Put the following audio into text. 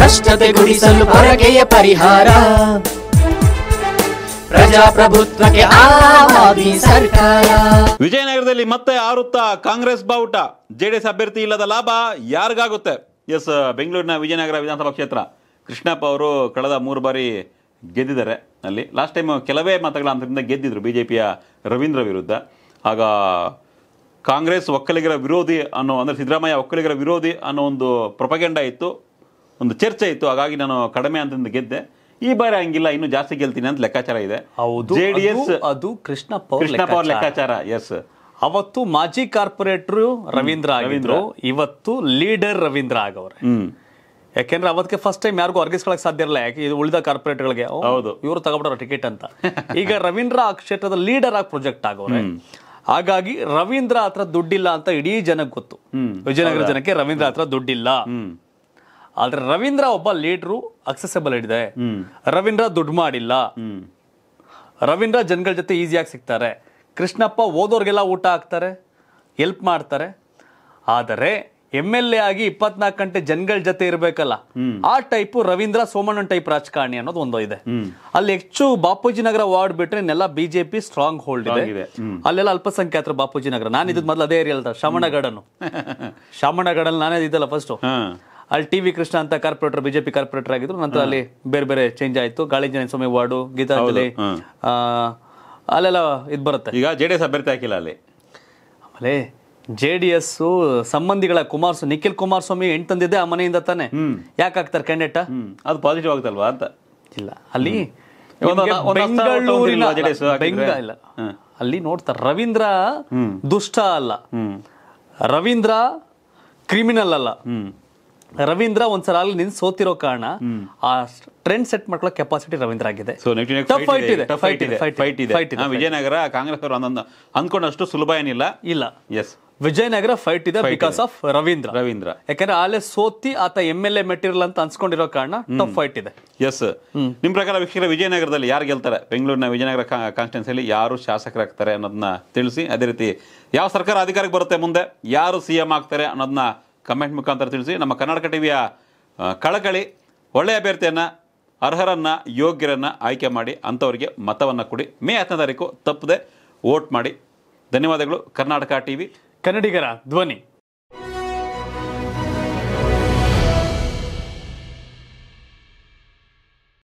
ಭ್ರಷ್ಟತೆ ಗುಡಿಸಲು ಪರಕೆಯ ಪರಿಹಾರ ಪ್ರಜಾಪ್ರಭುತ್ವಕ್ಕೆ ಸರ್ಕಾರ ವಿಜಯನಗರದಲ್ಲಿ ಮತ್ತೆ ಆರುತ್ತ ಕಾಂಗ್ರೆಸ್ ಬಾವುಟ ಜೆಡಿಎಸ್ ಅಭ್ಯರ್ಥಿ ಇಲ್ಲದ ಲಾಭ ಯಾರಿಗಾಗುತ್ತೆ ಎಸ್ ಬೆಂಗಳೂರಿನ ವಿಜಯನಗರ ವಿಧಾನಸಭಾ ಕ್ಷೇತ್ರ ಕೃಷ್ಣಪ್ಪ ಅವರು ಕಳೆದ ಮೂರು ಬಾರಿ ಗೆದ್ದಿದ್ದಾರೆ ಅಲ್ಲಿ ಲಾಸ್ಟ್ ಟೈಮ್ ಕೆಲವೇ ಮತಗಳ ಅಂತರಿಂದ ಗೆದ್ದಿದ್ರು ಬಿಜೆಪಿಯ ರವೀಂದ್ರ ವಿರುದ್ಧ ಆಗ ಕಾಂಗ್ರೆಸ್ ಒಕ್ಕಲಿಗರ ವಿರೋಧಿ ಅನ್ನೋ ಅಂದರೆ ಸಿದ್ದರಾಮಯ್ಯ ಒಕ್ಕಲಿಗರ ವಿರೋಧಿ ಅನ್ನೋ ಒಂದು ಪ್ರೊಪಗೆಂಡ ಇತ್ತು ಒಂದು ಚರ್ಚೆ ಇತ್ತು ಹಾಗಾಗಿ ನಾನು ಕಡಿಮೆ ಅಂತ ಗೆದ್ದೆ ಈ ಬಾರಿ ಹಂಗಿಲ್ಲ ಇನ್ನು ಜಾಸ್ತಿ ಗೆಲ್ತೀನಿ ಅಂತ ಲೆಕ್ಕಾಚಾರ ಇದೆ ಹೌದು ಜೆಡಿಎಸ್ ಅದು ಕೃಷ್ಣ ಪವರ್ ಲೆಕ್ಕಾಚಾರ ಎಸ್ ಅವತ್ತು ಮಾಜಿ ಕಾರ್ಪೊರೇಟರ್ ರವೀಂದ್ರ ಆಗಿದ್ರು ಇವತ್ತು ಲೀಡರ್ ರವೀಂದ್ರ ಆಗವ್ರೆ ಯಾಕೆಂದ್ರೆ ಅವತ್ತೆ ಫಸ್ಟ್ ಟೈಮ್ ಯಾರಿಗೂ ಅರ್ಗಿಸ್ಕೊಳಕ್ ಸಾಧ್ಯ ಇರಲ್ಲ ಯಾಕೆ ಇದು ಉಳಿದ ಕಾರ್ಪೊರೇಟ್ಗಳಿಗೆ ಹೌದು ಇವರು ತಗೊಬಿಡೋರು ಟಿಕೆಟ್ ಅಂತ ಈಗ ರವೀಂದ್ರ ಆ ಕ್ಷೇತ್ರದ ಲೀಡರ್ ಆಗಿ ಪ್ರೊಜೆಕ್ಟ್ ಆಗೋರೆ ಹಾಗಾಗಿ ರವೀಂದ್ರ ಹತ್ರ ದುಡ್ಡಿಲ್ಲ ಅಂತ ಇಡೀ ಜನಕ್ಕೆ ಗೊತ್ತು ವಿಜಯನಗರ ಜನಕ್ಕೆ ರವೀಂದ್ರ ಹತ್ರ ದುಡ್ಡಿಲ್ಲ ಆದ್ರೆ ರವೀಂದ್ರ ಒಬ್ಬ ಲೀಡ್ರು ಅಕ್ಸೆಸಬಲ್ ಇದೆ ರವೀಂದ್ರ ದುಡ್ಡು ಮಾಡಿಲ್ಲ ರವೀಂದ್ರ ಜನಗಳ ಜೊತೆ ಈಸಿಯಾಗಿ ಸಿಗ್ತಾರೆ ಕೃಷ್ಣಪ್ಪ ಓದೋರ್ಗೆಲ್ಲ ಊಟ ಹಾಕ್ತಾರೆ ಹೆಲ್ಪ್ ಮಾಡ್ತಾರೆ ಆದರೆ ಎಮ್ ಎಲ್ ಎ ಆಗಿ ಇಪ್ಪತ್ನಾಲ್ಕು ಗಂಟೆ ಜನಗಳ ಜೊತೆ ಇರಬೇಕಲ್ಲ ಆ ಟೈಪ್ ರವೀಂದ್ರ ಸೋಮಣ್ಣನ್ ಟೈಪ್ ರಾಜಕಾರಣಿ ಅನ್ನೋದು ಒಂದು ಇದೆ ಅಲ್ಲಿ ಹೆಚ್ಚು ಬಾಪೂಜಿ ನಗರ ವಾರ್ಡ್ ಬಿಟ್ರೆ ಇನ್ನೆಲ್ಲ ಬಿಜೆಪಿ ಸ್ಟ್ರಾಂಗ್ ಹೋಲ್ಡ್ ಇದೆ ಅಲ್ಲೆಲ್ಲ ಅಲ್ಪಸಂಖ್ಯಾತರು ಬಾಪೂಜಿ ನಗರ ನಾನು ಇದ್ ಮೊದಲು ಅದೇ ಏರಿಯಾ ಶ್ರಮಣಗಡನು ಶ್ರಮಣಗಡಲ್ಲಿ ನಾನೇ ಇದ್ದಲ್ಲ ಫಸ್ಟ್ ಅಲ್ಲಿ ಟಿ ವಿ ಕೃಷ್ಣ ಅಂತ ಕಾರ್ಪೊರೇಟರ್ ಬಿಜೆಪಿ ಕಾರ್ಪೊರೇಟರ್ ಆಗಿದ್ರು ನಂತರ ಅಲ್ಲಿ ಬೇರೆ ಬೇರೆ ಚೇಂಜ್ ಆಯಿತು ಗಾಳಿ ಸ್ವಾಮಿ ವಾರ್ಡು ಗೀತಾಂಜಲಿ ಅಲ್ಲೆಲ್ಲ ಇದು ಬರುತ್ತೆ ಈಗ ಜೆ ಡಿ ಎಸ್ ಅಭ್ಯರ್ಥಿ ಹಾಕಿಲ್ಲ ಅಲ್ಲಿ ಆಮೇಲೆ ಜೆ ಡಿ ಎಸ್ ಸಂಬಂಧಿಗಳ ಕುಮಾರ್ ನಿಖಿಲ್ ಕುಮಾರಸ್ವಾಮಿ ಹೆಣ್ ತಂದಿದ್ದೆ ಆ ಮನೆಯಿಂದ ತಾನೆ ಯಾಕೆ ಆಗ್ತಾರೆ ಕ್ಯಾಂಡಿಡೇಟ್ ಅದು ಪಾಸಿಟಿವ್ ಆಗ್ತಲ್ವಾ ಅಂತ ಇಲ್ಲ ಅಲ್ಲಿ ಬೆಂಗಳೂರಿನ ಇಲ್ಲ ಅಲ್ಲಿ ನೋಡ್ತಾರೆ ರವೀಂದ್ರ ದುಷ್ಟ ಅಲ್ಲ ರವೀಂದ್ರ ಕ್ರಿಮಿನಲ್ ಅಲ್ಲ ರವೀಂದ್ರ ಒಂದ್ಸಲ ಅಲ್ಲಿ ನಿನ್ ಸೋತಿರೋ ಕಾರಣ ಆ ಟ್ರೆಂಡ್ ಸೆಟ್ ಮಾಡ್ಕೊಳ್ಳೋ ಕೆಪಾಸಿಟಿ ರವೀಂದ್ರ ಆಗಿದೆ ವಿಜಯನಗರ ಕಾಂಗ್ರೆಸ್ ಅವರು ಅಂದ್ಕೊಂಡಷ್ಟು ಸುಲಭ ಏನಿಲ್ಲ ಇಲ್ಲ ಎಸ್ ವಿಜಯನಗರ ಫೈಟ್ ಇದೆ ಬಿಕಾಸ್ ಆಫ್ ರವೀಂದ್ರ ರವೀಂದ್ರ ಯಾಕಂದ್ರೆ ಅಲ್ಲೇ ಸೋತಿ ಆತ ಎಂ ಎಲ್ ಎ ಮೆಟೀರಿಯಲ್ ಅಂತ ಅನ್ಸ್ಕೊಂಡಿರೋ ಕಾರಣ ಟಫ್ ಫೈಟ್ ಇದೆ ಎಸ್ ನಿಮ್ ಪ್ರಕಾರ ವೀಕ್ಷಕರ ವಿಜಯನಗರದಲ್ಲಿ ಯಾರು ಗೆಲ್ತಾರೆ ಬೆಂಗಳೂರಿನ ವಿಜಯನಗರ ಕಾನ್ಸ್ಟೆನ್ಸಿಯಲ್ಲಿ ಯಾರು ಶಾಸಕರಾಗ್ತಾರೆ ಅನ್ನೋದನ್ನ ತಿಳಿಸಿ ಅದೇ ರೀತಿ ಯಾವ ಸರ್ಕಾರ ಅಧಿಕಾರಕ್ಕೆ ಬರುತ್ತೆ ಮುಂದೆ ಯಾರು ಸಿಎಂ ಆಗ್ತಾರೆ ಅನ್ನೋದನ್ನ ಕಮೆಂಟ್ ಮುಖಾಂತರ ತಿಳಿಸಿ ನಮ್ಮ ಕರ್ನಾಟಕ ಟಿವಿಯ ಕಳಕಳಿ ಒಳ್ಳೆಯ ಅಭ್ಯರ್ಥಿಯನ್ನು ಅರ್ಹರನ್ನು ಯೋಗ್ಯರನ್ನು ಆಯ್ಕೆ ಮಾಡಿ ಅಂಥವರಿಗೆ ಮತವನ್ನು ಕೊಡಿ ಮೇ ಹತ್ತನೇ ತಾರೀಕು ತಪ್ಪದೆ ವೋಟ್ ಮಾಡಿ ಧನ್ಯವಾದಗಳು ಕರ್ನಾಟಕ ಟಿವಿ ಕನ್ನಡಿಗರ ಧ್ವನಿ